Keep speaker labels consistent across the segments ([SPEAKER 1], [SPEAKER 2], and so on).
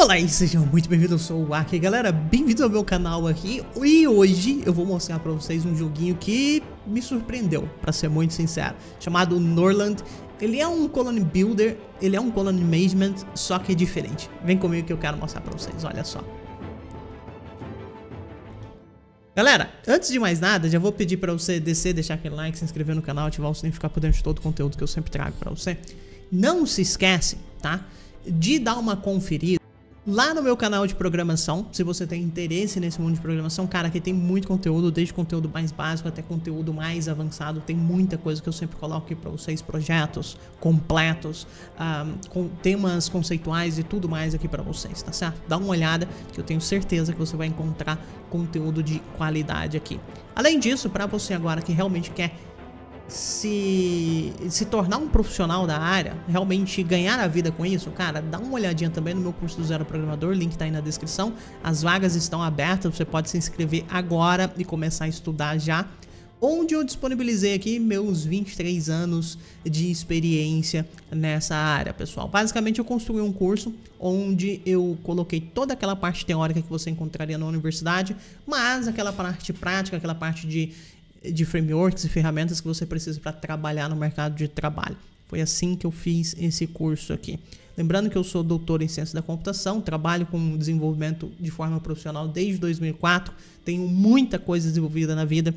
[SPEAKER 1] Olá e sejam muito bem-vindos, eu sou o Aki, galera, bem-vindos ao meu canal aqui E hoje eu vou mostrar pra vocês um joguinho que me surpreendeu, pra ser muito sincero Chamado Norland Ele é um Colony Builder, ele é um Colony Management, só que é diferente Vem comigo que eu quero mostrar pra vocês, olha só Galera, antes de mais nada, já vou pedir pra você descer, deixar aquele like, se inscrever no canal Ativar o sininho e ficar por dentro de todo o conteúdo que eu sempre trago pra você Não se esquece, tá? De dar uma conferida lá no meu canal de programação. Se você tem interesse nesse mundo de programação, cara, aqui tem muito conteúdo, desde conteúdo mais básico até conteúdo mais avançado. Tem muita coisa que eu sempre coloco aqui para vocês, projetos completos, um, com temas conceituais e tudo mais aqui para vocês, tá certo? Dá uma olhada que eu tenho certeza que você vai encontrar conteúdo de qualidade aqui. Além disso, para você agora que realmente quer se, se tornar um profissional da área, realmente ganhar a vida com isso, cara, dá uma olhadinha também no meu curso do Zero Programador, link tá aí na descrição. As vagas estão abertas, você pode se inscrever agora e começar a estudar já. Onde eu disponibilizei aqui meus 23 anos de experiência nessa área, pessoal. Basicamente, eu construí um curso onde eu coloquei toda aquela parte teórica que você encontraria na universidade, mas aquela parte prática, aquela parte de de frameworks e ferramentas que você precisa para trabalhar no mercado de trabalho. Foi assim que eu fiz esse curso aqui. Lembrando que eu sou doutor em ciência da computação, trabalho com desenvolvimento de forma profissional desde 2004, tenho muita coisa desenvolvida na vida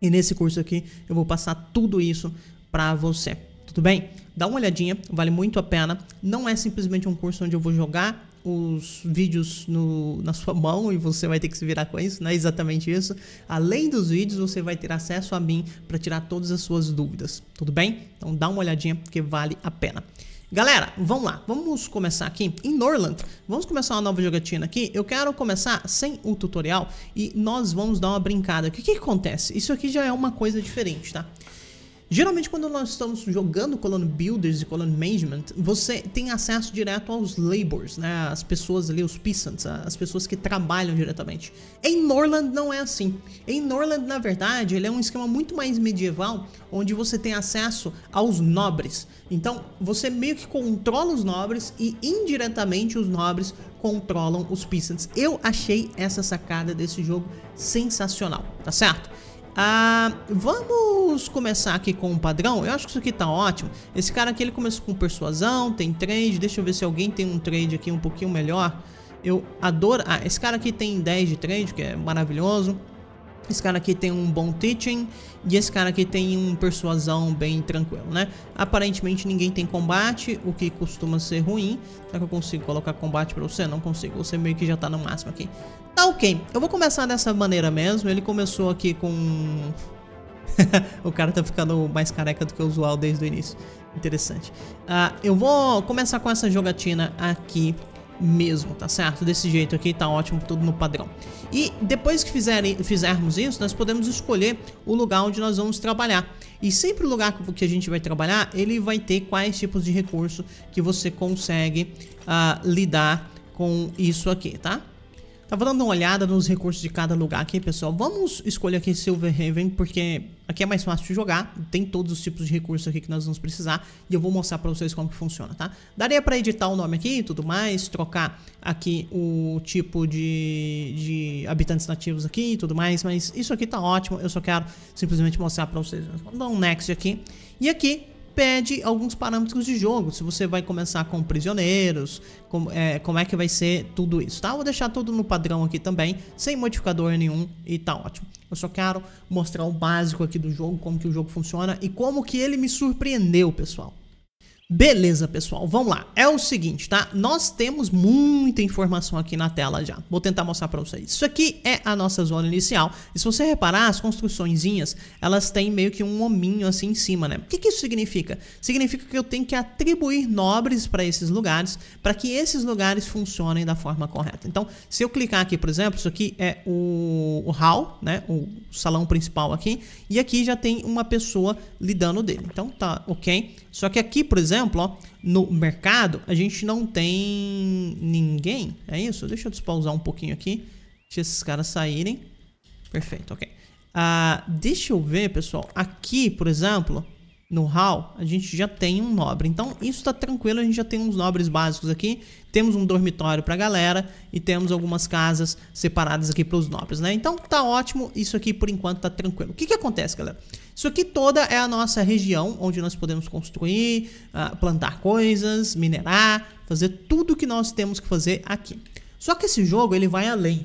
[SPEAKER 1] e nesse curso aqui eu vou passar tudo isso para você. Tudo bem? Dá uma olhadinha, vale muito a pena. Não é simplesmente um curso onde eu vou jogar os vídeos no, na sua mão e você vai ter que se virar com isso, não é exatamente isso. Além dos vídeos, você vai ter acesso a mim para tirar todas as suas dúvidas, tudo bem? Então dá uma olhadinha porque vale a pena. Galera, vamos lá, vamos começar aqui em Norland, vamos começar uma nova jogatina aqui, eu quero começar sem o tutorial e nós vamos dar uma brincada, o que que acontece? Isso aqui já é uma coisa diferente, tá? Geralmente quando nós estamos jogando Colon Builders e Colon Management, você tem acesso direto aos labors, né? As pessoas ali, os peasants, as pessoas que trabalham diretamente. Em Norland não é assim. Em Norland, na verdade, ele é um esquema muito mais medieval, onde você tem acesso aos nobres. Então, você meio que controla os nobres e indiretamente os nobres controlam os peasants. Eu achei essa sacada desse jogo sensacional, tá certo? Ah, vamos começar aqui com um padrão. Eu acho que isso aqui tá ótimo. Esse cara aqui, ele começou com persuasão, tem trade. Deixa eu ver se alguém tem um trade aqui um pouquinho melhor. Eu adoro... Ah, esse cara aqui tem 10 de trade, que é maravilhoso. Esse cara aqui tem um bom teaching e esse cara aqui tem um persuasão bem tranquilo, né? Aparentemente ninguém tem combate, o que costuma ser ruim. Será que eu consigo colocar combate pra você? Não consigo, você meio que já tá no máximo aqui. Tá ok, eu vou começar dessa maneira mesmo. Ele começou aqui com... o cara tá ficando mais careca do que o usual desde o início. Interessante. Uh, eu vou começar com essa jogatina aqui mesmo, tá certo? Desse jeito aqui tá ótimo, tudo no padrão. E depois que fizerem, fizermos isso, nós podemos escolher o lugar onde nós vamos trabalhar. E sempre o lugar que a gente vai trabalhar, ele vai ter quais tipos de recurso que você consegue uh, lidar com isso aqui, tá? Tava dando uma olhada nos recursos de cada lugar aqui, pessoal. Vamos escolher aqui Silverhaven, porque aqui é mais fácil de jogar. Tem todos os tipos de recursos aqui que nós vamos precisar. E eu vou mostrar pra vocês como que funciona, tá? Daria pra editar o nome aqui e tudo mais. Trocar aqui o tipo de, de habitantes nativos aqui e tudo mais. Mas isso aqui tá ótimo. Eu só quero simplesmente mostrar pra vocês. Vamos dar um next aqui. E aqui pede alguns parâmetros de jogo, se você vai começar com prisioneiros, com, é, como é que vai ser tudo isso, tá? Vou deixar tudo no padrão aqui também, sem modificador nenhum e tá ótimo. Eu só quero mostrar o básico aqui do jogo, como que o jogo funciona e como que ele me surpreendeu, pessoal. Beleza, pessoal, vamos lá. É o seguinte, tá? Nós temos muita informação aqui na tela já. Vou tentar mostrar para vocês. Isso aqui é a nossa zona inicial. E se você reparar, as construçõezinhas, elas têm meio que um hominho assim em cima, né? O que, que isso significa? Significa que eu tenho que atribuir nobres para esses lugares, para que esses lugares funcionem da forma correta. Então, se eu clicar aqui, por exemplo, isso aqui é o, o hall, né? O salão principal aqui. E aqui já tem uma pessoa lidando dele. Então, tá ok. Só que aqui, por exemplo, ó, no mercado, a gente não tem ninguém. É isso? Deixa eu despausar um pouquinho aqui. Deixa esses caras saírem. Perfeito, ok. Ah, deixa eu ver, pessoal. Aqui, por exemplo, no hall, a gente já tem um nobre. Então, isso está tranquilo, a gente já tem uns nobres básicos aqui. Temos um dormitório para a galera e temos algumas casas separadas aqui para os nobres, né? Então, tá ótimo, isso aqui por enquanto tá tranquilo. O que que acontece, galera? Isso aqui toda é a nossa região onde nós podemos construir, ah, plantar coisas, minerar, fazer tudo que nós temos que fazer aqui. Só que esse jogo, ele vai além.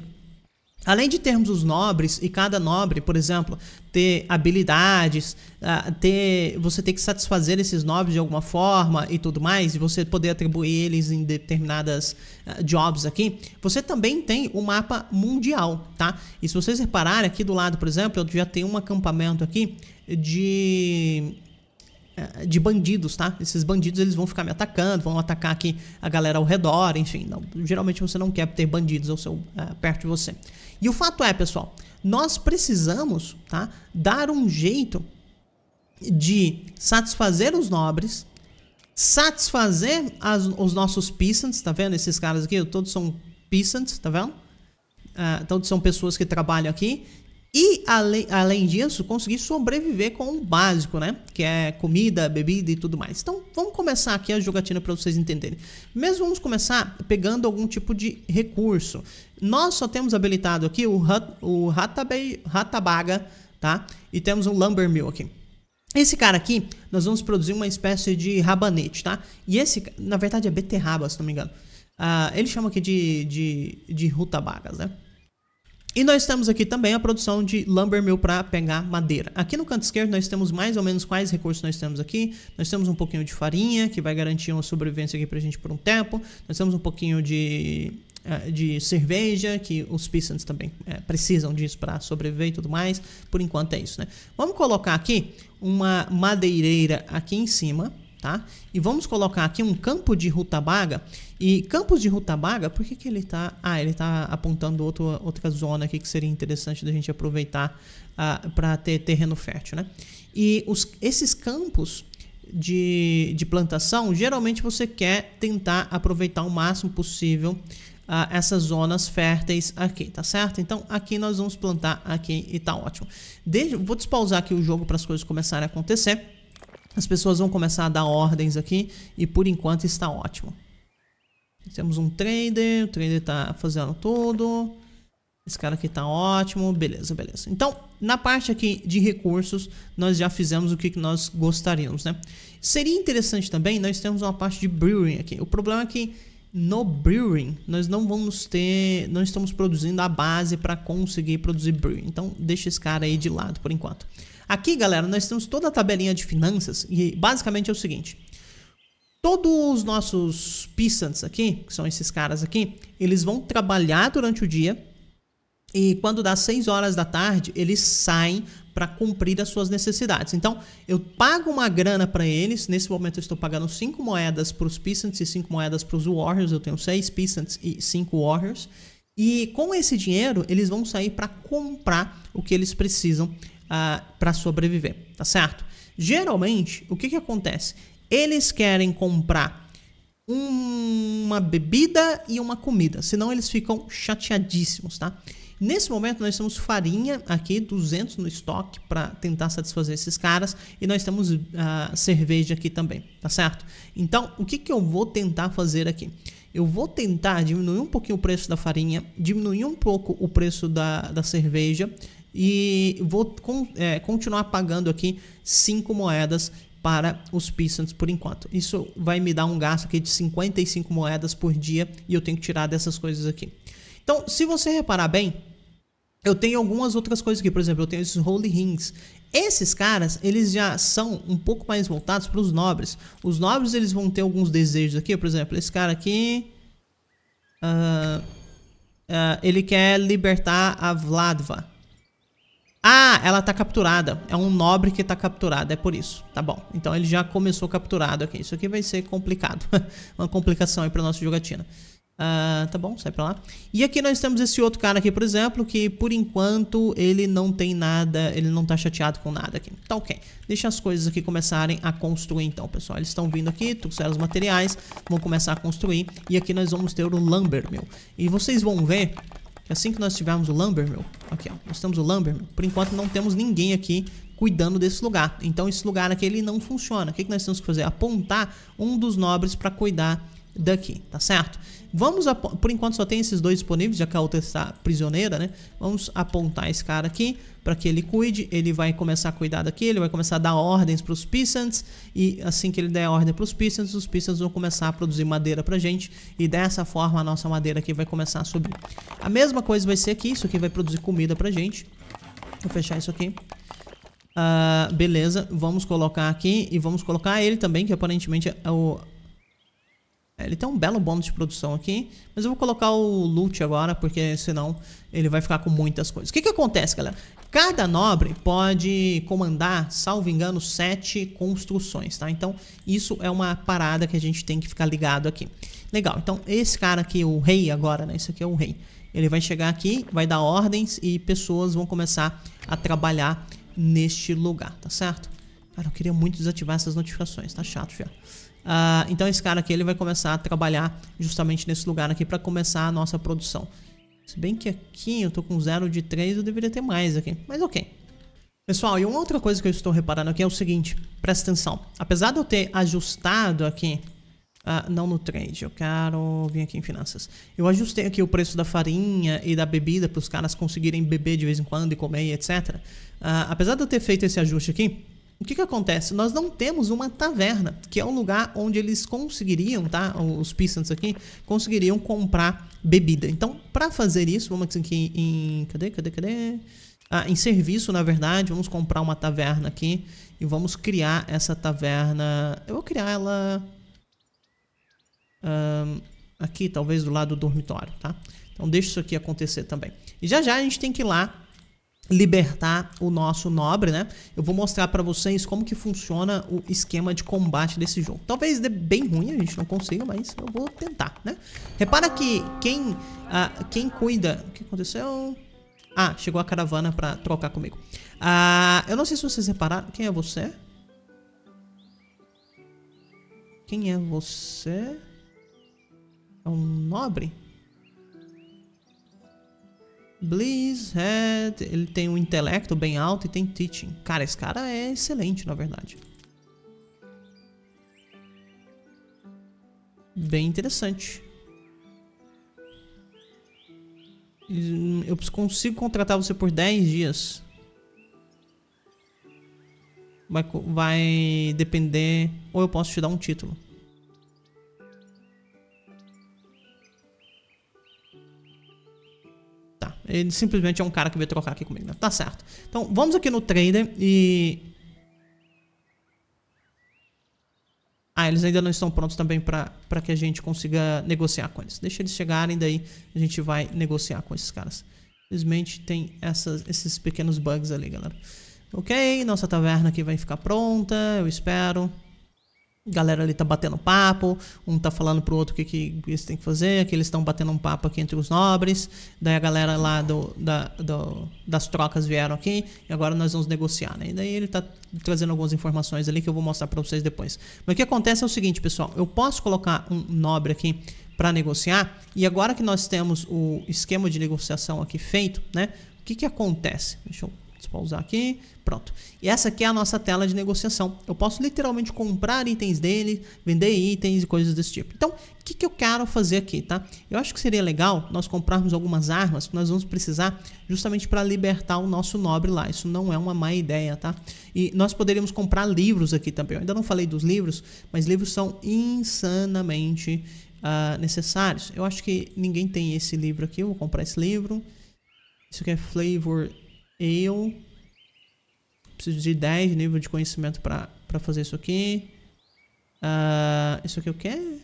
[SPEAKER 1] Além de termos os nobres, e cada nobre, por exemplo, ter habilidades, ah, ter, você ter que satisfazer esses nobres de alguma forma e tudo mais, e você poder atribuir eles em determinadas ah, jobs aqui, você também tem o um mapa mundial, tá? E se vocês repararem aqui do lado, por exemplo, eu já tenho um acampamento aqui de ah, de bandidos, tá? Esses bandidos eles vão ficar me atacando, vão atacar aqui a galera ao redor, enfim. Não, geralmente você não quer ter bandidos ao seu, perto de você. E o fato é, pessoal, nós precisamos tá, dar um jeito de satisfazer os nobres, satisfazer as, os nossos peasants, tá vendo? Esses caras aqui, todos são peasants, tá vendo? Uh, ah, todos então, são pessoas que trabalham aqui. E, além, além disso, conseguir sobreviver com o básico, né? Que é comida, bebida e tudo mais. Então, vamos começar aqui a jogatina para vocês entenderem. Mesmo vamos começar pegando algum tipo de recurso. Nós só temos habilitado aqui o, o ratabaga, tá? E temos o mill aqui. Esse cara aqui, nós vamos produzir uma espécie de rabanete, tá? E esse, na verdade, é beterraba, se não me engano. Uh, ele chama aqui de, de, de rutabagas, né? E nós temos aqui também a produção de lumbermill para pegar madeira. Aqui no canto esquerdo nós temos mais ou menos quais recursos nós temos aqui. Nós temos um pouquinho de farinha, que vai garantir uma sobrevivência aqui para a gente por um tempo. Nós temos um pouquinho de, eh, de cerveja, que os peasants também é, precisam disso para sobreviver e tudo mais. Por enquanto é isso, né? Vamos colocar aqui uma madeireira aqui em cima tá? E vamos colocar aqui um campo de rutabaga. E campos de rutabaga, por que, que ele está... Ah, ele está apontando outro, outra zona aqui que seria interessante da gente aproveitar ah, para ter terreno fértil, né? E os, esses campos de, de plantação, geralmente você quer tentar aproveitar o máximo possível ah, essas zonas férteis aqui, tá certo? Então aqui nós vamos plantar aqui e tá ótimo. Deixa, vou despausar aqui o jogo para as coisas começarem a acontecer. As pessoas vão começar a dar ordens aqui e por enquanto está ótimo. Temos um trader, o trader está fazendo tudo. Esse cara aqui está ótimo, beleza, beleza. Então, na parte aqui de recursos, nós já fizemos o que nós gostaríamos, né? Seria interessante também, nós temos uma parte de brewing aqui. O problema é que no brewing nós não vamos ter, não estamos produzindo a base para conseguir produzir brewing. Então, deixa esse cara aí de lado por enquanto. Aqui, galera, nós temos toda a tabelinha de finanças e basicamente é o seguinte. Todos os nossos peasants aqui, que são esses caras aqui, eles vão trabalhar durante o dia e quando dá 6 horas da tarde, eles saem para cumprir as suas necessidades. Então, eu pago uma grana para eles. Nesse momento, eu estou pagando 5 moedas para os peasants e 5 moedas para os Warriors. Eu tenho 6 peasants e 5 Warriors. E com esse dinheiro, eles vão sair para comprar o que eles precisam ah, para sobreviver, tá certo? Geralmente, o que, que acontece? Eles querem comprar uma bebida e uma comida, senão eles ficam chateadíssimos, tá? Nesse momento, nós temos farinha aqui, 200 no estoque, para tentar satisfazer esses caras. E nós temos uh, cerveja aqui também, tá certo? Então, o que, que eu vou tentar fazer aqui? Eu vou tentar diminuir um pouquinho o preço da farinha, diminuir um pouco o preço da, da cerveja e vou con é, continuar pagando aqui 5 moedas para os Pistons por enquanto. Isso vai me dar um gasto aqui de 55 moedas por dia e eu tenho que tirar dessas coisas aqui. Então, se você reparar bem, eu tenho algumas outras coisas aqui, por exemplo, eu tenho esses Holy Rings. Esses caras, eles já são um pouco mais voltados para os nobres. Os nobres, eles vão ter alguns desejos aqui, por exemplo, esse cara aqui... Uh, uh, ele quer libertar a Vladva. Ah, ela tá capturada. É um nobre que tá capturado, é por isso. Tá bom. Então ele já começou capturado aqui. Isso aqui vai ser complicado. Uma complicação aí pra nossa jogatina. Uh, tá bom, sai pra lá. E aqui nós temos esse outro cara aqui, por exemplo, que por enquanto ele não tem nada, ele não tá chateado com nada aqui. Tá ok. Deixa as coisas aqui começarem a construir então, pessoal. Eles estão vindo aqui, trouxeram os materiais, vão começar a construir. E aqui nós vamos ter o Lumbermill. E vocês vão ver é assim que nós tivermos o Lumbermill, aqui ó, nós temos o Lumbermill. Por enquanto não temos ninguém aqui cuidando desse lugar. Então esse lugar aqui ele não funciona. O que, que nós temos que fazer? Apontar um dos nobres para cuidar daqui, tá certo? Vamos, por enquanto só tem esses dois disponíveis, já que a outra está prisioneira, né? Vamos apontar esse cara aqui para que ele cuide, ele vai começar a cuidar daqui, ele vai começar a dar ordens para os Pissants e assim que ele der ordem para os Pissants, os Pissants vão começar a produzir madeira para gente e dessa forma a nossa madeira aqui vai começar a subir. A mesma coisa vai ser aqui, isso aqui vai produzir comida para gente. Vou fechar isso aqui. Uh, beleza, vamos colocar aqui e vamos colocar ele também, que aparentemente é o, é, ele tem um belo bônus de produção aqui, mas eu vou colocar o loot agora, porque senão ele vai ficar com muitas coisas. O que que acontece, galera? Cada nobre pode comandar, salvo engano, sete construções, tá? Então, isso é uma parada que a gente tem que ficar ligado aqui. Legal, então esse cara aqui, o rei agora, né? Esse aqui é o rei. Ele vai chegar aqui, vai dar ordens e pessoas vão começar a trabalhar neste lugar, tá certo? Cara, eu queria muito desativar essas notificações, tá chato já. Uh, então esse cara aqui ele vai começar a trabalhar justamente nesse lugar aqui para começar a nossa produção. Se bem que aqui eu tô com 0 de 3, eu deveria ter mais aqui, mas ok. Pessoal, e uma outra coisa que eu estou reparando aqui é o seguinte, presta atenção. Apesar de eu ter ajustado aqui, uh, não no trade, eu quero vir aqui em finanças. Eu ajustei aqui o preço da farinha e da bebida para os caras conseguirem beber de vez em quando e comer, etc. Uh, ah, apesar de eu ter feito esse ajuste aqui, o que, que acontece? Nós não temos uma taverna, que é um lugar onde eles conseguiriam, tá? Os Pistons aqui conseguiriam comprar bebida. Então, para fazer isso, vamos aqui em. Cadê, cadê, cadê? Ah, em serviço, na verdade, vamos comprar uma taverna aqui e vamos criar essa taverna. Eu vou criar ela. Um, aqui, talvez do lado do dormitório, tá? Então, deixa isso aqui acontecer também. E já já a gente tem que ir lá libertar o nosso nobre, né? Eu vou mostrar para vocês como que funciona o esquema de combate desse jogo. Talvez dê bem ruim, a gente não consiga, mas eu vou tentar, né? Repara que quem, ah, quem cuida... O que aconteceu? Ah, chegou a caravana para trocar comigo. Ah, eu não sei se vocês repararam. Quem é você? Quem é você? É um nobre? Bliss Head, é, ele tem um intelecto bem alto e tem teaching. Cara, esse cara é excelente, na verdade. Bem interessante. Eu consigo contratar você por 10 dias. Vai, vai depender... Ou eu posso te dar um título. Ele simplesmente é um cara que veio trocar aqui comigo, né? Tá certo. Então, vamos aqui no trader e... Ah, eles ainda não estão prontos também para que a gente consiga negociar com eles. Deixa eles chegarem, daí a gente vai negociar com esses caras. Simplesmente tem essas, esses pequenos bugs ali, galera. Ok, nossa taverna aqui vai ficar pronta, eu espero galera ali tá batendo papo, um tá falando pro outro o que, que eles têm que fazer, que eles estão batendo um papo aqui entre os nobres, daí a galera lá do, da, do, das trocas vieram aqui, e agora nós vamos negociar, né? E daí ele tá trazendo algumas informações ali que eu vou mostrar para vocês depois. Mas o que acontece é o seguinte, pessoal, eu posso colocar um nobre aqui para negociar, e agora que nós temos o esquema de negociação aqui feito, né? O que que acontece? Deixa eu Deixa pausar aqui. Pronto. E essa aqui é a nossa tela de negociação. Eu posso literalmente comprar itens dele, vender itens e coisas desse tipo. Então, o que, que eu quero fazer aqui, tá? Eu acho que seria legal nós comprarmos algumas armas que nós vamos precisar justamente para libertar o nosso nobre lá. Isso não é uma má ideia, tá? E nós poderíamos comprar livros aqui também. Eu ainda não falei dos livros, mas livros são insanamente uh, necessários. Eu acho que ninguém tem esse livro aqui. Eu vou comprar esse livro. Isso aqui é Flavor eu preciso de 10 nível de conhecimento pra, pra fazer isso aqui. Uh, isso aqui é o quê?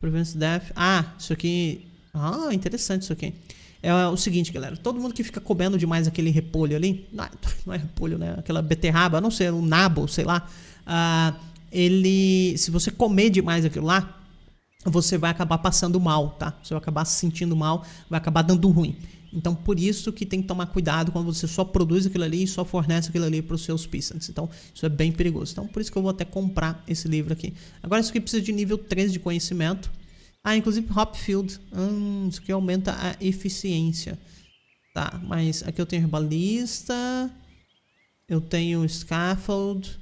[SPEAKER 1] Prevence Death. Ah, isso aqui... Ah, interessante isso aqui. É o seguinte, galera. Todo mundo que fica comendo demais aquele repolho ali... Não, não é repolho, né? Aquela beterraba, não sei, é um nabo, sei lá. Uh, ele... Se você comer demais aquilo lá, você vai acabar passando mal, tá? Você vai acabar se sentindo mal, vai acabar dando ruim. Então, por isso que tem que tomar cuidado quando você só produz aquilo ali e só fornece aquilo ali para os seus Pistons. Então, isso é bem perigoso. Então, por isso que eu vou até comprar esse livro aqui. Agora, isso aqui precisa de nível 3 de conhecimento. Ah, inclusive Hopfield. Hum, isso aqui aumenta a eficiência. Tá, mas aqui eu tenho herbalista. Eu tenho scaffold.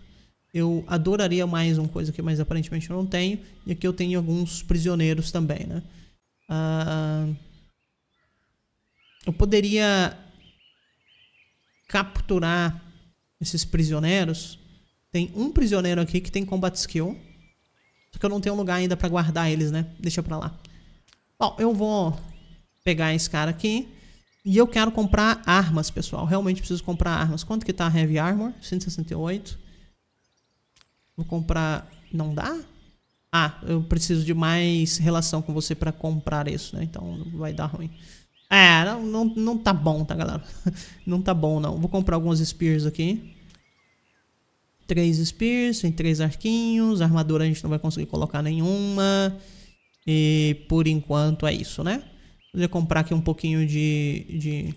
[SPEAKER 1] Eu adoraria mais uma coisa aqui, mas aparentemente eu não tenho. E aqui eu tenho alguns prisioneiros também, né? Ah... Uh, eu poderia capturar esses prisioneiros. Tem um prisioneiro aqui que tem combat skill. Só que eu não tenho lugar ainda pra guardar eles, né? Deixa pra lá. Bom, eu vou pegar esse cara aqui. E eu quero comprar armas, pessoal. Realmente preciso comprar armas. Quanto que tá a Heavy Armor? 168. Vou comprar... Não dá? Ah, eu preciso de mais relação com você pra comprar isso, né? Então vai dar ruim. Ah, não, não, não tá bom, tá, galera? Não tá bom, não. Vou comprar alguns spears aqui. Três spears, tem três arquinhos. Armadura a gente não vai conseguir colocar nenhuma. E por enquanto é isso, né? Vou comprar aqui um pouquinho de... de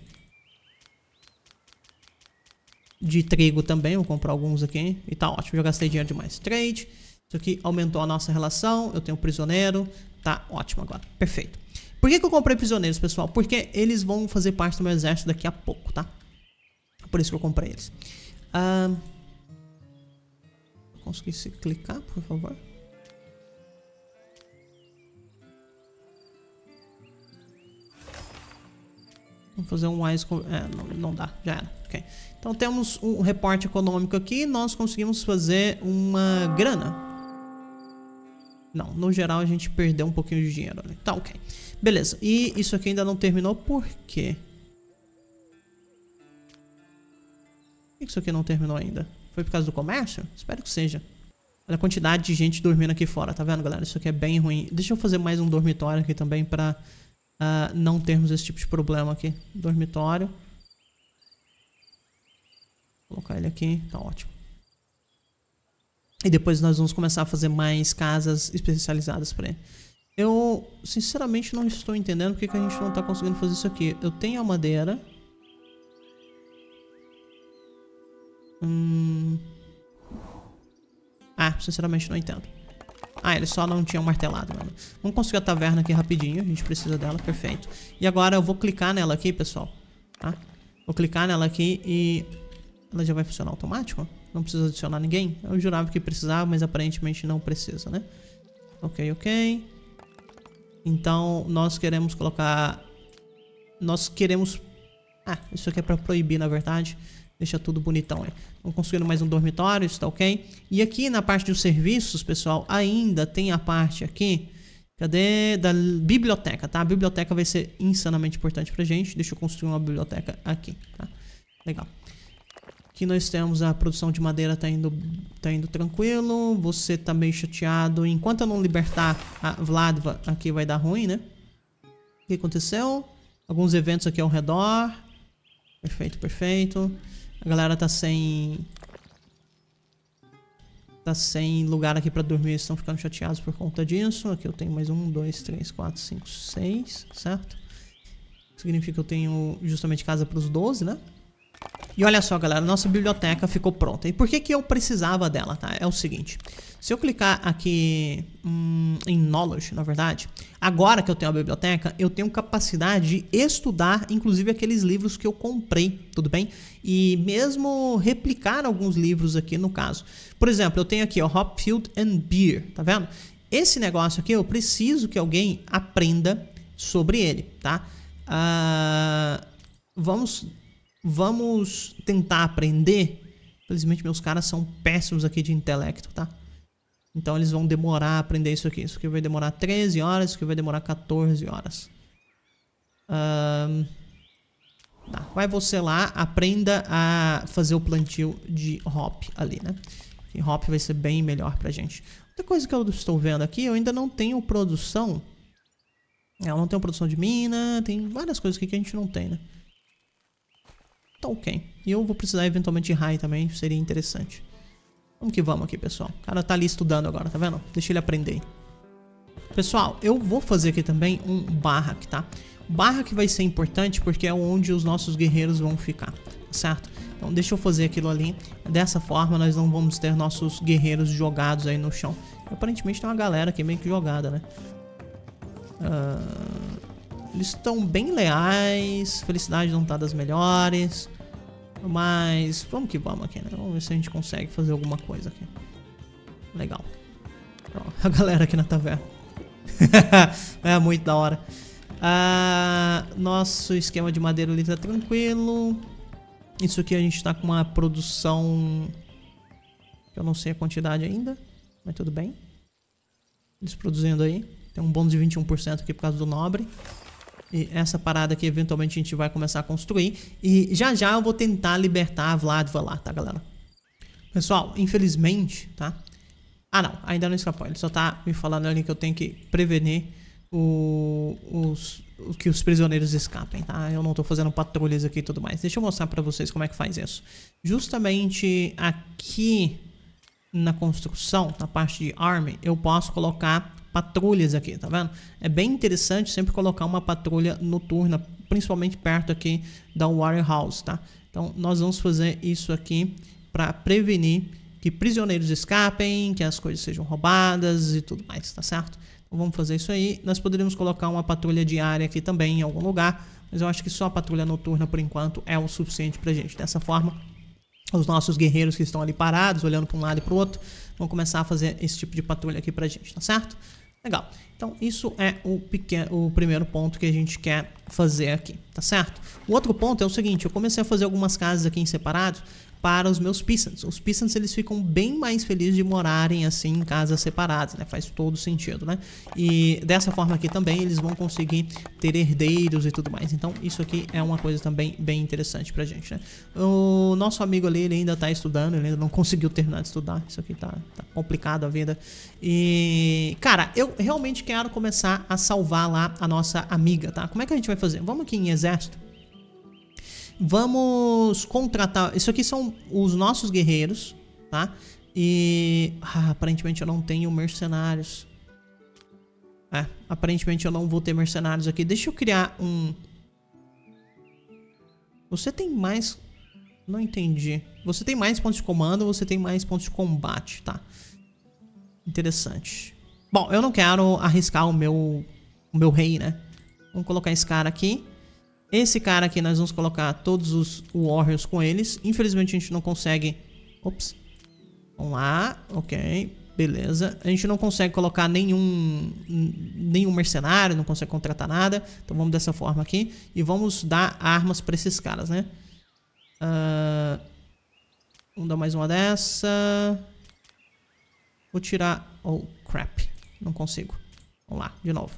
[SPEAKER 1] de trigo também, vou comprar alguns aqui e tá ótimo, já gastei dinheiro demais. Trade, isso aqui aumentou a nossa relação, eu tenho um prisioneiro, tá ótimo agora, perfeito. Por que, que eu comprei prisioneiros, pessoal? Porque eles vão fazer parte do meu exército daqui a pouco, tá? Por isso que eu comprei eles. Ah, consegui se clicar, por favor? Vamos fazer um mais? É, não, não dá, já era. Okay. Então temos um reporte econômico aqui. Nós conseguimos fazer uma grana. Não, no geral a gente perdeu um pouquinho de dinheiro. Né? Tá, ok. Beleza, e isso aqui ainda não terminou, por quê? Por que isso aqui não terminou ainda? Foi por causa do comércio? Espero que seja. Olha a quantidade de gente dormindo aqui fora, tá vendo, galera? Isso aqui é bem ruim. Deixa eu fazer mais um dormitório aqui também pra uh, não termos esse tipo de problema aqui. Dormitório. Vou colocar ele aqui, tá ótimo. E depois nós vamos começar a fazer mais casas especializadas pra ele. Eu, sinceramente, não estou entendendo porque que a gente não está conseguindo fazer isso aqui. Eu tenho a madeira. Hum... Ah, sinceramente, não entendo. Ah, eles só não tinham martelado, mano. Vamos conseguir a taverna aqui rapidinho. A gente precisa dela, perfeito. E agora eu vou clicar nela aqui, pessoal. Tá? Vou clicar nela aqui e... Ela já vai funcionar automático? Não precisa adicionar ninguém? Eu jurava que precisava, mas aparentemente não precisa, né? Ok, ok. Então nós queremos colocar. Nós queremos. Ah, isso aqui é para proibir, na verdade. Deixa tudo bonitão aí. Né? Vamos construir mais um dormitório, isso tá ok. E aqui na parte dos serviços, pessoal, ainda tem a parte aqui. Cadê? Da biblioteca, tá? A biblioteca vai ser insanamente importante pra gente. Deixa eu construir uma biblioteca aqui, tá? Legal que nós temos a produção de madeira tá indo, tá indo tranquilo, você tá meio chateado. Enquanto eu não libertar a Vladva, aqui vai dar ruim, né? O que aconteceu? Alguns eventos aqui ao redor. Perfeito, perfeito. A galera tá sem... Tá sem lugar aqui pra dormir, estão ficando chateados por conta disso. Aqui eu tenho mais um, dois, três, quatro, cinco, seis, certo? Significa que eu tenho justamente casa pros 12, né? E olha só, galera, nossa biblioteca ficou pronta. E por que, que eu precisava dela, tá? É o seguinte, se eu clicar aqui hum, em Knowledge, na verdade, agora que eu tenho a biblioteca, eu tenho capacidade de estudar, inclusive, aqueles livros que eu comprei, tudo bem? E mesmo replicar alguns livros aqui no caso. Por exemplo, eu tenho aqui, ó, Hopfield and Beer, tá vendo? Esse negócio aqui, eu preciso que alguém aprenda sobre ele, tá? Uh, vamos Vamos tentar aprender. Infelizmente, meus caras são péssimos aqui de intelecto, tá? Então eles vão demorar a aprender isso aqui. Isso aqui vai demorar 13 horas, isso aqui vai demorar 14 horas. Um... Tá, vai você lá, aprenda a fazer o plantio de hop ali, né? E hop vai ser bem melhor pra gente. Outra coisa que eu estou vendo aqui, eu ainda não tenho produção. Eu não tenho produção de mina, tem várias coisas aqui que a gente não tem, né? Tá ok. E eu vou precisar eventualmente de raio também, seria interessante. Vamos que vamos aqui, pessoal. O cara tá ali estudando agora, tá vendo? Deixa ele aprender. Pessoal, eu vou fazer aqui também um barrack, tá? Barra que vai ser importante porque é onde os nossos guerreiros vão ficar, tá certo? Então deixa eu fazer aquilo ali. Dessa forma nós não vamos ter nossos guerreiros jogados aí no chão. Aparentemente tem uma galera aqui meio que jogada, né? Uh, eles estão bem leais, felicidade não tá das melhores. Mas vamos que vamos aqui, né? Vamos ver se a gente consegue fazer alguma coisa aqui. Legal. a galera aqui na taverna. é muito da hora. Ah, nosso esquema de madeira ali tá tranquilo. Isso aqui a gente tá com uma produção... Eu não sei a quantidade ainda, mas tudo bem. Eles produzindo aí. Tem um bônus de 21% aqui por causa do nobre essa parada que eventualmente a gente vai começar a construir. E já já eu vou tentar libertar a Vladva lá, tá, galera? Pessoal, infelizmente, tá? Ah, não, ainda não escapou. Ele só tá me falando ali que eu tenho que prevenir o, os, que os prisioneiros escapem, tá? Eu não tô fazendo patrulhas aqui e tudo mais. Deixa eu mostrar pra vocês como é que faz isso. Justamente aqui na construção, na parte de army, eu posso colocar patrulhas aqui, tá vendo? É bem interessante sempre colocar uma patrulha noturna, principalmente perto aqui da warehouse, tá? Então nós vamos fazer isso aqui para prevenir que prisioneiros escapem, que as coisas sejam roubadas e tudo mais, tá certo? Então vamos fazer isso aí. Nós poderíamos colocar uma patrulha diária aqui também em algum lugar, mas eu acho que só a patrulha noturna por enquanto é o suficiente pra gente. Dessa forma, os nossos guerreiros que estão ali parados, olhando para um lado e para o outro, vão começar a fazer esse tipo de patrulha aqui pra gente, tá certo? Legal. Então, isso é o, pequeno, o primeiro ponto que a gente quer fazer aqui, tá certo? O outro ponto é o seguinte, eu comecei a fazer algumas casas aqui em separado, para os meus Pistons. Os Pistons eles ficam bem mais felizes de morarem assim em casas separadas, né? Faz todo sentido, né? E dessa forma aqui também eles vão conseguir ter herdeiros e tudo mais. Então isso aqui é uma coisa também bem interessante pra gente, né? O nosso amigo ali, ele ainda tá estudando, ele ainda não conseguiu terminar de estudar. Isso aqui tá, tá complicado a vida. E, cara, eu realmente quero começar a salvar lá a nossa amiga, tá? Como é que a gente vai fazer? Vamos aqui em exército. Vamos contratar. Isso aqui são os nossos guerreiros, tá? E. Ah, aparentemente eu não tenho mercenários. É, aparentemente eu não vou ter mercenários aqui. Deixa eu criar um. Você tem mais. Não entendi. Você tem mais pontos de comando, você tem mais pontos de combate, tá? Interessante. Bom, eu não quero arriscar o meu, o meu rei, né? Vamos colocar esse cara aqui. Esse cara aqui, nós vamos colocar todos os Warriors com eles. Infelizmente, a gente não consegue... Ops. Vamos lá. Ok. Beleza. A gente não consegue colocar nenhum, nenhum mercenário, não consegue contratar nada. Então, vamos dessa forma aqui. E vamos dar armas para esses caras, né? Uh, vamos dar mais uma dessa. Vou tirar... Oh, crap. Não consigo. Vamos lá, de novo.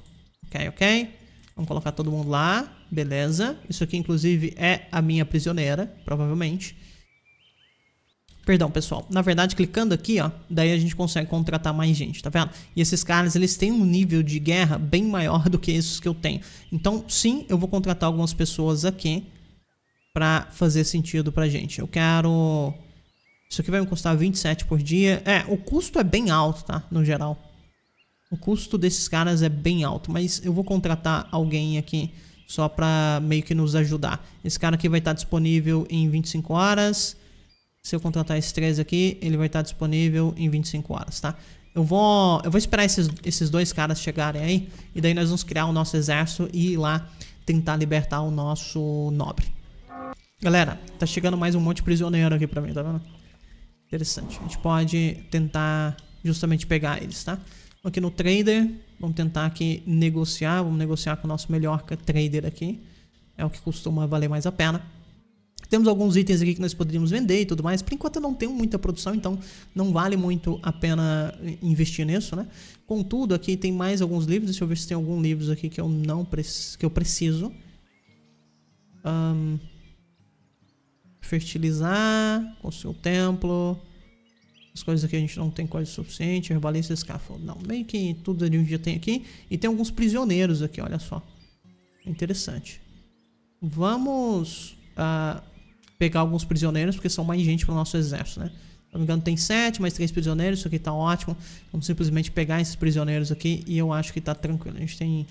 [SPEAKER 1] Ok, ok. Vamos colocar todo mundo lá. Beleza. Isso aqui, inclusive, é a minha prisioneira, provavelmente. Perdão, pessoal. Na verdade, clicando aqui, ó, daí a gente consegue contratar mais gente, tá vendo? E esses caras, eles têm um nível de guerra bem maior do que esses que eu tenho. Então, sim, eu vou contratar algumas pessoas aqui pra fazer sentido pra gente. Eu quero... Isso aqui vai me custar 27 por dia. É, o custo é bem alto, tá? No geral. O custo desses caras é bem alto, mas eu vou contratar alguém aqui só para meio que nos ajudar. Esse cara aqui vai estar tá disponível em 25 horas. Se eu contratar esses três aqui, ele vai estar tá disponível em 25 horas, tá? Eu vou, eu vou esperar esses, esses dois caras chegarem aí, e daí nós vamos criar o nosso exército e ir lá tentar libertar o nosso nobre. Galera, tá chegando mais um monte de prisioneiro aqui pra mim, tá vendo? Interessante. A gente pode tentar justamente pegar eles, tá? Aqui no trader, Vamos tentar aqui negociar, vamos negociar com o nosso melhor trader aqui. É o que costuma valer mais a pena. Temos alguns itens aqui que nós poderíamos vender e tudo mais. Por enquanto eu não tenho muita produção, então não vale muito a pena eh, investir nisso, né? Contudo, aqui tem mais alguns livros. Deixa eu ver se tem algum livros aqui que eu não que eu preciso. Um, fertilizar, construir seu templo as coisas aqui a gente não tem coisa suficiente, herbalista escafo. Não, bem que tudo ali um dia tem aqui. E tem alguns prisioneiros aqui, olha só. Interessante. Vamos uh, pegar alguns prisioneiros, porque são mais gente para o nosso exército, né? Se não me engano, tem sete, mais três prisioneiros, isso aqui tá ótimo. Vamos simplesmente pegar esses prisioneiros aqui e eu acho que tá tranquilo. A gente tem...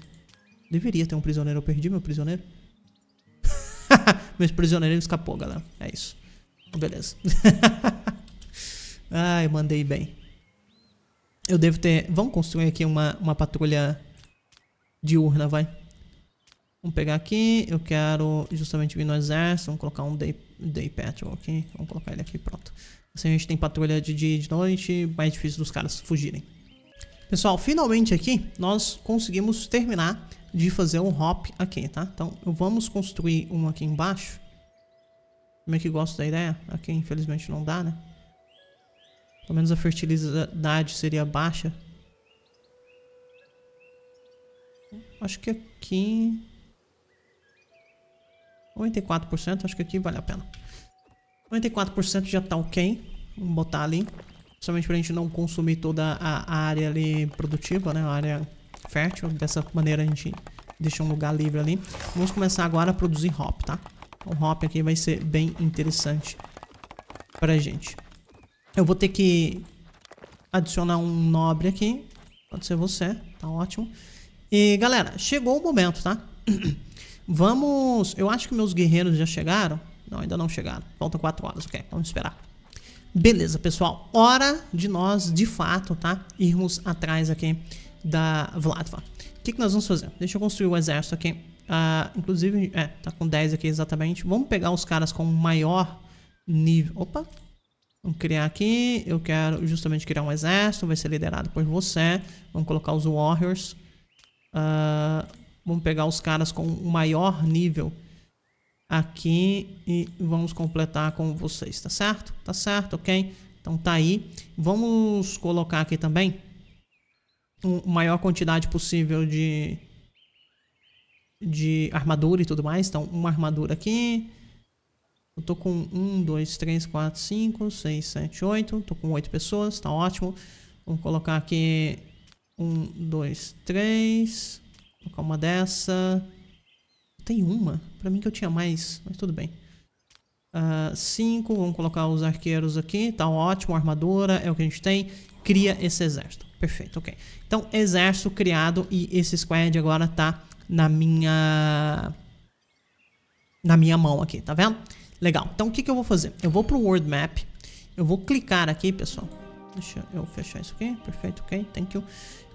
[SPEAKER 1] Deveria ter um prisioneiro, eu perdi meu prisioneiro. meu prisioneiro escapou, galera. É isso. Beleza. Ah, eu mandei bem. Eu devo ter... Vamos construir aqui uma, uma patrulha diurna, vai. Vamos pegar aqui. Eu quero justamente vir no exército. Vamos colocar um day, day patrol aqui. Vamos colocar ele aqui, pronto. Assim a gente tem patrulha de dia e de noite. Mais difícil dos caras fugirem. Pessoal, finalmente aqui nós conseguimos terminar de fazer um hop aqui, tá? Então vamos construir um aqui embaixo. Como é que gosto da ideia? Aqui infelizmente não dá, né? Pelo menos a fertilidade seria baixa. Acho que aqui... 94%, acho que aqui vale a pena. 94% já tá ok. Vamos botar ali. Principalmente pra gente não consumir toda a área ali produtiva, né? A área fértil. Dessa maneira a gente deixa um lugar livre ali. Vamos começar agora a produzir hop, tá? O hop aqui vai ser bem interessante pra gente. Eu vou ter que adicionar um nobre aqui. Pode ser você, tá ótimo. E galera, chegou o momento, tá? Vamos... Eu acho que meus guerreiros já chegaram. Não, ainda não chegaram. Faltam quatro horas, ok. Vamos esperar. Beleza, pessoal. Hora de nós, de fato, tá? Irmos atrás aqui da Vladva. O que, que nós vamos fazer? Deixa eu construir o um exército aqui. Uh, inclusive, é, tá com 10 aqui exatamente. Vamos pegar os caras com maior nível... Opa, Vamos criar aqui, eu quero justamente criar um exército, vai ser liderado por você. Vamos colocar os warriors. Uh, vamos pegar os caras com o maior nível aqui e vamos completar com vocês, tá certo? Tá certo, ok? Então tá aí. Vamos colocar aqui também a maior quantidade possível de, de armadura e tudo mais. Então uma armadura aqui eu tô com 1, 2, 3, 4, 5, 6, 7, 8. Tô com 8 pessoas, tá ótimo. Vamos colocar aqui 1, 2, 3. Colocar uma dessa. Tem uma? Pra mim que eu tinha mais, mas tudo bem. 5, uh, ah, vamos colocar os arqueiros aqui, tá ótimo, armadura, é o que a gente tem. Cria esse exército. Perfeito, ok. Então, exército criado e esse squad agora tá na minha... Na minha mão aqui, tá vendo? Legal. Então, o que, que eu vou fazer? Eu vou pro World Map. Eu vou clicar aqui, pessoal. Deixa eu fechar isso aqui. Perfeito, ok. Thank you.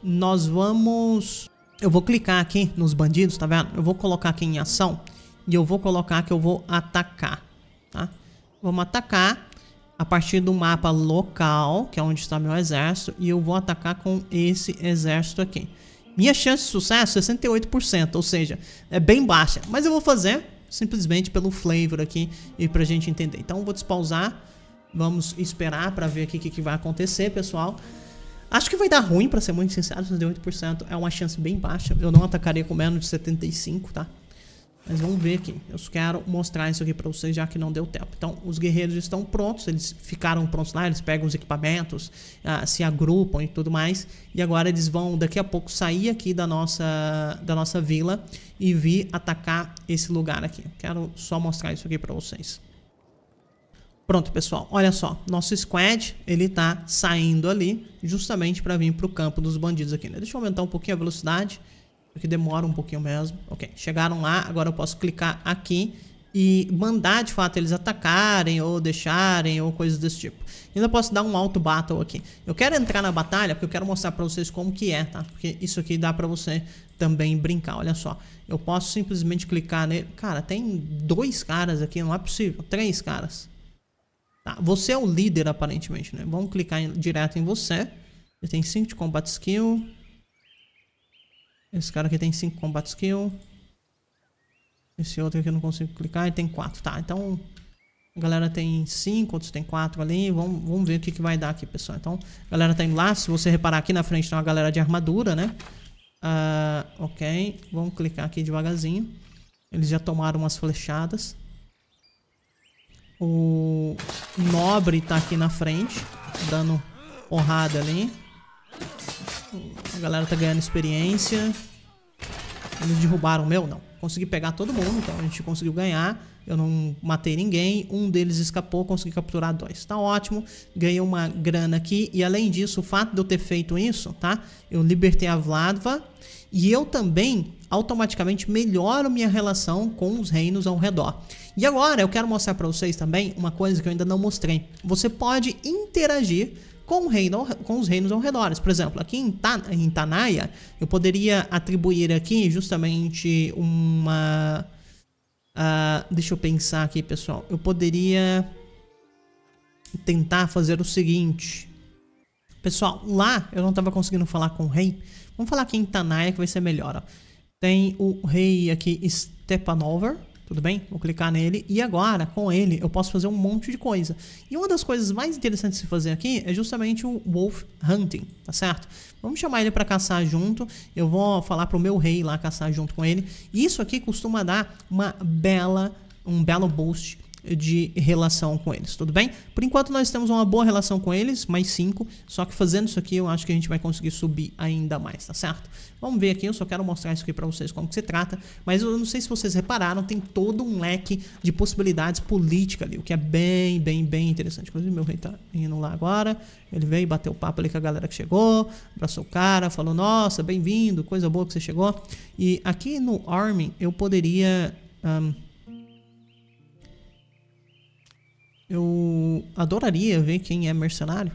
[SPEAKER 1] Nós vamos... Eu vou clicar aqui nos bandidos, tá vendo? Eu vou colocar aqui em ação. E eu vou colocar que eu vou atacar, tá? Vamos atacar a partir do mapa local, que é onde está meu exército. E eu vou atacar com esse exército aqui. Minha chance de sucesso é 68%, ou seja, é bem baixa. Mas eu vou fazer simplesmente pelo flavor aqui e pra gente entender. Então vou despausar, vamos esperar pra ver aqui o que, que vai acontecer, pessoal. Acho que vai dar ruim, pra ser muito sincero, 68% é uma chance bem baixa. Eu não atacaria com menos de 75, tá? Mas vamos ver aqui. Eu quero mostrar isso aqui para vocês, já que não deu tempo. Então, os guerreiros estão prontos, eles ficaram prontos lá, eles pegam os equipamentos, ah, se agrupam e tudo mais. E agora eles vão, daqui a pouco, sair aqui da nossa, da nossa vila e vir atacar esse lugar aqui. Quero só mostrar isso aqui para vocês. Pronto, pessoal, olha só, nosso squad, ele tá saindo ali justamente para vir para o campo dos bandidos aqui, né? Deixa eu aumentar um pouquinho a velocidade porque demora um pouquinho mesmo. Ok, chegaram lá, agora eu posso clicar aqui e mandar de fato eles atacarem ou deixarem ou coisas desse tipo. Ainda posso dar um auto battle aqui. Eu quero entrar na batalha porque eu quero mostrar pra vocês como que é, tá? Porque isso aqui dá pra você também brincar, olha só. Eu posso simplesmente clicar nele. Cara, tem dois caras aqui, não é possível. Três caras. Tá, você é o líder aparentemente, né? Vamos clicar em, direto em você. Ele tem 5 de combat skill. Esse cara aqui tem 5 combat skill. Esse outro aqui eu não consigo clicar e tem 4. Tá, então a galera tem 5, outros tem 4 ali. Vamos, vamos ver o que, que vai dar aqui, pessoal. Então, a galera tá indo lá. Se você reparar aqui na frente tem uma galera de armadura, né? Uh, ok, vamos clicar aqui devagarzinho. Eles já tomaram umas flechadas. O nobre tá aqui na frente, dando porrada ali. A galera tá ganhando experiência. Eles derrubaram o meu? Não. Consegui pegar todo mundo, então a gente conseguiu ganhar. Eu não matei ninguém, um deles escapou, consegui capturar dois. Tá ótimo, ganhei uma grana aqui. E além disso, o fato de eu ter feito isso, tá? Eu libertei a Vladva e eu também automaticamente melhoro minha relação com os reinos ao redor. E agora eu quero mostrar para vocês também uma coisa que eu ainda não mostrei. Você pode interagir com, o reino, com os reinos ao redor. Por exemplo, aqui em, Ta, em Tanaia, eu poderia atribuir aqui justamente uma... Uh, deixa eu pensar aqui, pessoal. Eu poderia tentar fazer o seguinte. Pessoal, lá eu não estava conseguindo falar com o rei. Vamos falar aqui em Tanaia que vai ser melhor. Ó. Tem o rei aqui, Stepanover tudo bem? Vou clicar nele e agora com ele eu posso fazer um monte de coisa. E uma das coisas mais interessantes de se fazer aqui é justamente o Wolf Hunting, tá certo? Vamos chamar ele para caçar junto, eu vou falar pro meu rei lá caçar junto com ele. Isso aqui costuma dar uma bela, um belo boost de relação com eles, tudo bem? Por enquanto nós temos uma boa relação com eles, mais 5, só que fazendo isso aqui eu acho que a gente vai conseguir subir ainda mais, tá certo? Vamos ver aqui, eu só quero mostrar isso aqui para vocês como que se trata, mas eu não sei se vocês repararam, tem todo um leque de possibilidades políticas ali, o que é bem, bem, bem interessante. Inclusive meu rei tá indo lá agora, ele veio, bateu papo ali com a galera que chegou, abraçou o cara, falou, nossa, bem-vindo, coisa boa que você chegou. E aqui no Army eu poderia... Um, Eu adoraria ver quem é mercenário.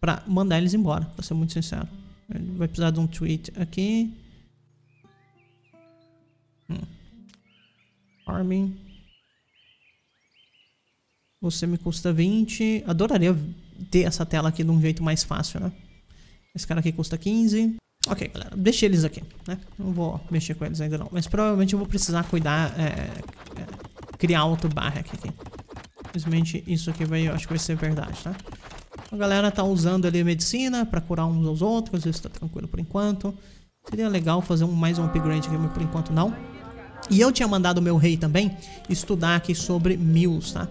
[SPEAKER 1] Pra mandar eles embora, pra ser muito sincero. Ele vai precisar de um tweet aqui. Hum. Você me custa 20. Adoraria ter essa tela aqui de um jeito mais fácil, né? Esse cara aqui custa 15. Ok, galera, deixei eles aqui, né? Não vou mexer com eles ainda não. Mas provavelmente eu vou precisar cuidar, é, criar outro barrack aqui. Simplesmente isso aqui vai, eu acho que vai ser verdade, tá? A galera tá usando ali medicina pra curar uns aos outros, isso tá tranquilo por enquanto. Seria legal fazer um, mais um upgrade aqui, mas por enquanto não. E eu tinha mandado o meu rei também estudar aqui sobre mills, tá?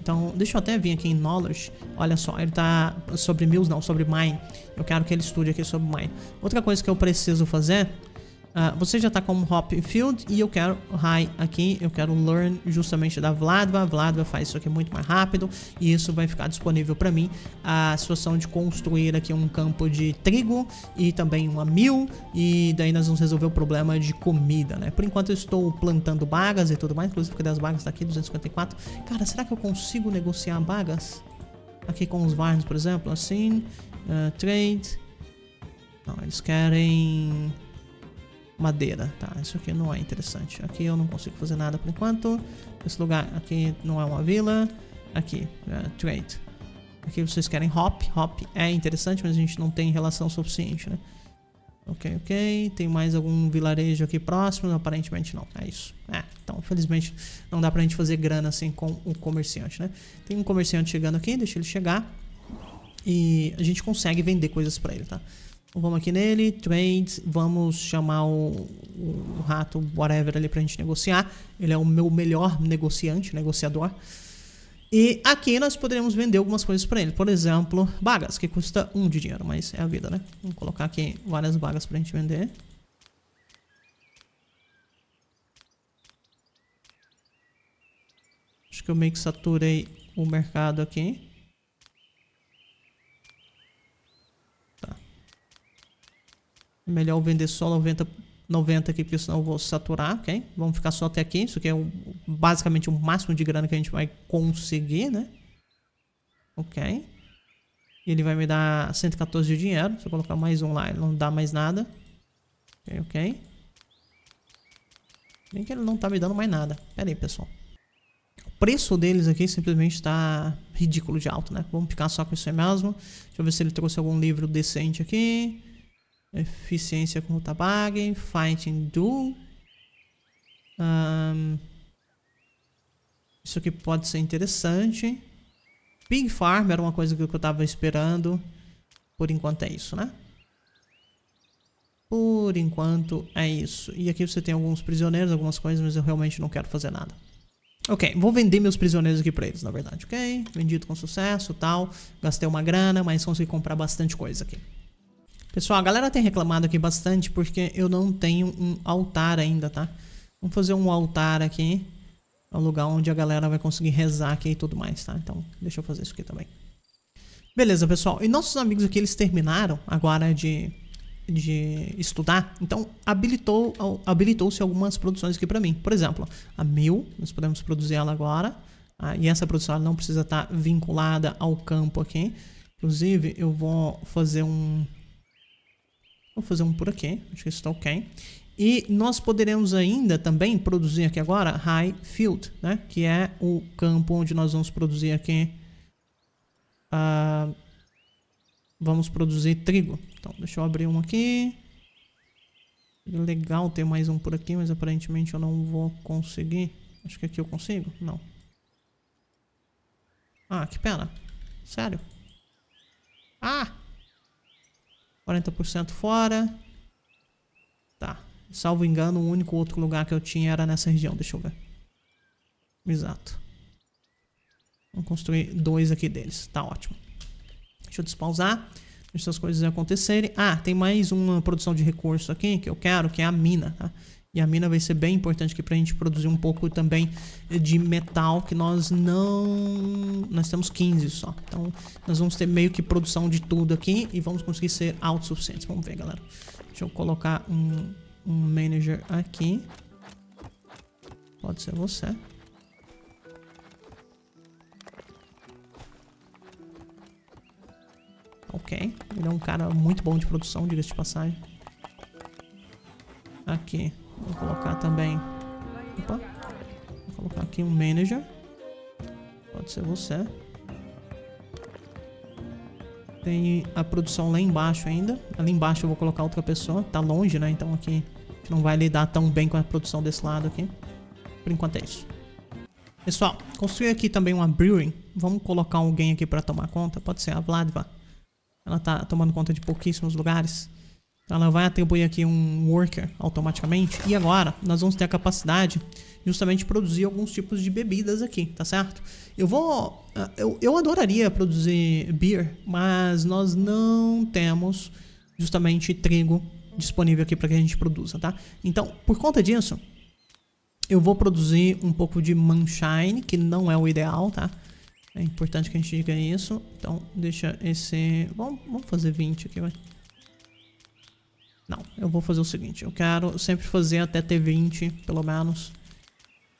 [SPEAKER 1] Então, deixa eu até vir aqui em Knowledge. Olha só, ele tá sobre mills, não, sobre mine. Eu quero que ele estude aqui sobre mine. Outra coisa que eu preciso fazer Uh, você já tá como Hopfield e eu quero High aqui, eu quero Learn justamente da Vladva. Vladva faz isso aqui muito mais rápido e isso vai ficar disponível para mim. A situação de construir aqui um campo de trigo e também uma mil e daí nós vamos resolver o problema de comida, né? Por enquanto eu estou plantando bagas e tudo mais, inclusive porque das bagas tá aqui, 254. Cara, será que eu consigo negociar bagas? Aqui com os Varns, por exemplo, assim, uh, trade... Não, eles querem madeira, tá? Isso aqui não é interessante. Aqui eu não consigo fazer nada por enquanto. Esse lugar aqui não é uma vila. Aqui, uh, trade. Aqui vocês querem hop. Hop é interessante, mas a gente não tem relação suficiente, né? Ok, ok. Tem mais algum vilarejo aqui próximo? Aparentemente não. É isso. É, então, felizmente, não dá pra gente fazer grana assim com o comerciante, né? Tem um comerciante chegando aqui, deixa ele chegar. E a gente consegue vender coisas pra ele, tá? Vamos aqui nele, trade, vamos chamar o, o, rato, whatever, ali pra gente negociar. Ele é o meu melhor negociante, negociador. E aqui nós poderemos vender algumas coisas para ele. Por exemplo, bagas, que custa um de dinheiro, mas é a vida, né? Vamos colocar aqui várias bagas pra gente vender. Acho que eu meio que saturei o mercado aqui. Melhor vender só 90, 90 aqui, porque senão eu vou saturar, ok? Vamos ficar só até aqui. Isso aqui é um, basicamente o máximo de grana que a gente vai conseguir, né? Ok. Ele vai me dar 114 de dinheiro. Se eu colocar mais um lá, ele não dá mais nada. Ok, ok. Bem que ele não tá me dando mais nada. Pera aí, pessoal. O preço deles aqui simplesmente está ridículo de alto, né? Vamos ficar só com isso aí mesmo. Deixa eu ver se ele trouxe algum livro decente aqui. Eficiência com Rutabagen. Fighting Duel. Um, isso aqui pode ser interessante. Big Farm era uma coisa que eu tava esperando. Por enquanto é isso, né? Por enquanto é isso. E aqui você tem alguns prisioneiros, algumas coisas, mas eu realmente não quero fazer nada. Ok, vou vender meus prisioneiros aqui pra eles, na verdade, ok? Vendido com sucesso tal. Gastei uma grana, mas consegui comprar bastante coisa aqui. Pessoal, a galera tem reclamado aqui bastante porque eu não tenho um altar ainda, tá? Vamos fazer um altar aqui. É um lugar onde a galera vai conseguir rezar aqui e tudo mais, tá? Então, deixa eu fazer isso aqui também. Beleza, pessoal. E nossos amigos aqui, eles terminaram agora de, de estudar. Então, habilitou-se habilitou algumas produções aqui para mim. Por exemplo, a mil, nós podemos produzir ela agora. Ah, e essa produção não precisa estar tá vinculada ao campo aqui. Inclusive, eu vou fazer um Vou fazer um por aqui, acho que está ok. E nós poderemos ainda também produzir aqui agora high field, né? Que é o campo onde nós vamos produzir aqui... Uh, vamos produzir trigo. Então, deixa eu abrir um aqui. Legal ter mais um por aqui, mas aparentemente eu não vou conseguir. Acho que aqui eu consigo. Não. Ah, que pena. Sério? Ah! 40% fora. Tá. Salvo engano, o único outro lugar que eu tinha era nessa região. Deixa eu ver. Exato. Vamos construir dois aqui deles. Tá ótimo. Deixa eu despausar. Deixa as coisas acontecerem. Ah, tem mais uma produção de recurso aqui que eu quero, que é a mina, tá? E a mina vai ser bem importante aqui pra gente produzir um pouco também de metal, que nós não... Nós temos 15 só. Então, nós vamos ter meio que produção de tudo aqui e vamos conseguir ser autossuficientes. Vamos ver, galera. Deixa eu colocar um, um manager aqui. Pode ser você. Ok. Ele é um cara muito bom de produção, diga-se de passagem. Aqui. Vou colocar também... Opa. Vou colocar aqui um manager. Pode ser você. Tem a produção lá embaixo ainda. Ali embaixo eu vou colocar outra pessoa. Tá longe, né? Então aqui não vai lidar tão bem com a produção desse lado aqui. Por enquanto é isso. Pessoal, construir aqui também uma brewing. Vamos colocar alguém aqui para tomar conta. Pode ser a Vladva. Ela tá tomando conta de pouquíssimos lugares ela vai atribuir aqui um worker automaticamente. E agora nós vamos ter a capacidade justamente de produzir alguns tipos de bebidas aqui, tá certo? Eu vou... Ah, eu, eu adoraria produzir beer, mas nós não temos justamente trigo disponível aqui para que a gente produza, tá? Então, por conta disso, eu vou produzir um pouco de manshine, que não é o ideal, tá? É importante que a gente diga isso. Então, deixa esse... Vamos, vamos fazer 20 aqui, vai. Não, eu vou fazer o seguinte. Eu quero sempre fazer até ter 20, pelo menos.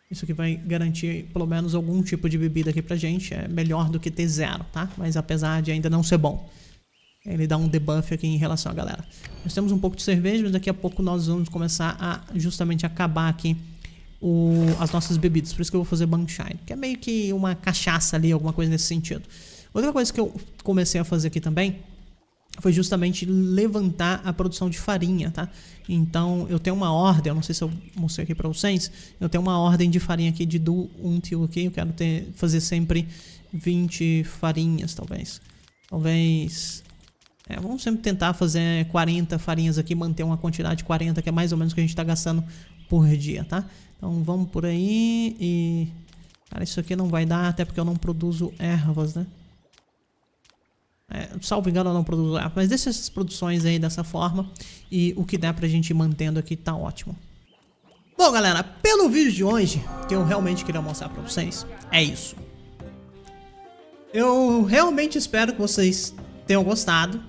[SPEAKER 1] Isso aqui vai garantir pelo menos algum tipo de bebida aqui pra gente. É melhor do que ter zero, tá? Mas apesar de ainda não ser bom. Ele dá um debuff aqui em relação à galera. Nós temos um pouco de cerveja, mas daqui a pouco nós vamos começar a justamente acabar aqui o, as nossas bebidas. Por isso que eu vou fazer Banshine, que é meio que uma cachaça ali, alguma coisa nesse sentido. Outra coisa que eu comecei a fazer aqui também foi justamente levantar a produção de farinha, tá? Então, eu tenho uma ordem, eu não sei se eu mostrei aqui para vocês, eu tenho uma ordem de farinha aqui de do 1 til, aqui, eu quero ter, fazer sempre 20 farinhas, talvez. Talvez... É, vamos sempre tentar fazer 40 farinhas aqui, manter uma quantidade de 40, que é mais ou menos o que a gente está gastando por dia, tá? Então, vamos por aí e... Cara, isso aqui não vai dar, até porque eu não produzo ervas, né? É, salvo engano, eu não produzo. mas deixa essas produções aí dessa forma. E o que dá pra gente ir mantendo aqui tá ótimo. Bom, galera, pelo vídeo de hoje, que eu realmente queria mostrar pra vocês, é isso. Eu realmente espero que vocês tenham gostado.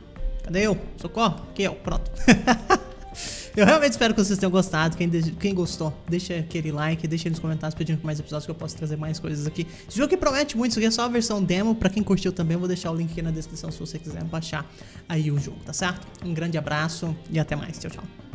[SPEAKER 1] Cadê eu? Socorro? Aqui eu, pronto. Eu realmente espero que vocês tenham gostado. Quem, quem gostou, deixa aquele like, deixa nos comentários pedindo mais episódios que eu posso trazer mais coisas aqui. Esse jogo que promete muito, isso aqui é só a versão demo. Pra quem curtiu também, vou deixar o link aqui na descrição se você quiser baixar aí o jogo, tá certo? Um grande abraço e até mais. Tchau, tchau.